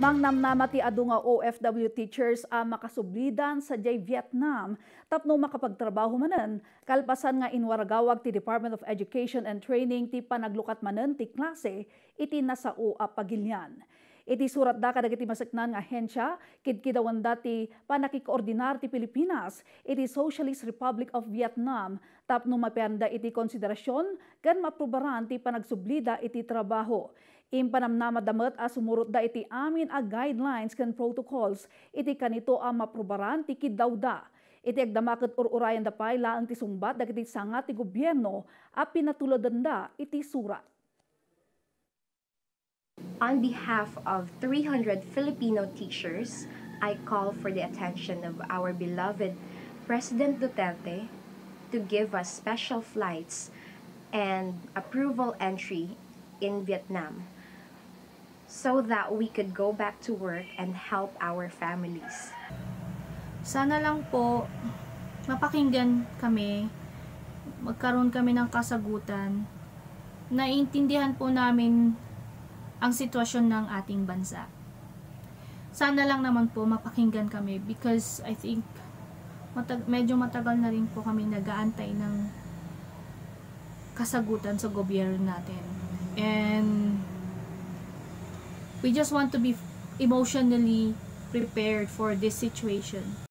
Mang Mangnamnamati adu nga OFW teachers ang makasublidan sa Jay Vietnam tapno makapagtrabaho manan kalpasan nga inwaragawag ti Department of Education and Training ti panaglukat manen ti klase iti nasao a pagilyan. Iti eh, surat da kadagiti masaknan nga ahensya, kidkidawan dati panakikoordinar ti Pilipinas, iti eh, Socialist Republic of Vietnam, tapno maperda iti konsiderasyon, gan maprobaran ti panagsublida iti trabaho. Impanamnama damat a sumurot da iti amin a guidelines kan protocols, iti kanito a maprobaran ti kidawda. Iti agdamakot ururayan da pay laang ti sumbat dagiti sanga ti gobyerno a pinatuladan da iti surat. On behalf of 300 Filipino teachers, I call for the attention of our beloved President Duterte to give us special flights and approval entry in Vietnam so that we could go back to work and help our families. Sana lang po mapakinggan kami, magkaroon kami ng kasagutan, naiintindihan po namin ang sitwasyon ng ating bansa. Sana lang naman po mapakinggan kami because I think matag medyo matagal na rin po kami nag-aantay ng kasagutan sa gobyerno natin. And we just want to be emotionally prepared for this situation.